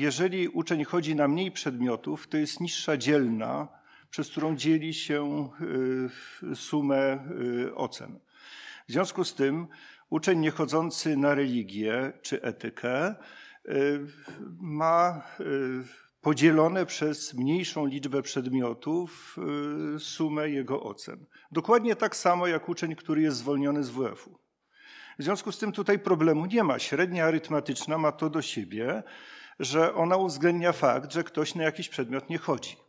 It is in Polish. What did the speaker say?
jeżeli uczeń chodzi na mniej przedmiotów, to jest niższa dzielna, przez którą dzieli się y, sumę y, ocen. W związku z tym uczeń niechodzący na religię czy etykę y, ma podzielone przez mniejszą liczbę przedmiotów sumę jego ocen. Dokładnie tak samo jak uczeń, który jest zwolniony z WF-u. W związku z tym tutaj problemu nie ma. Średnia arytmetyczna ma to do siebie, że ona uwzględnia fakt, że ktoś na jakiś przedmiot nie chodzi.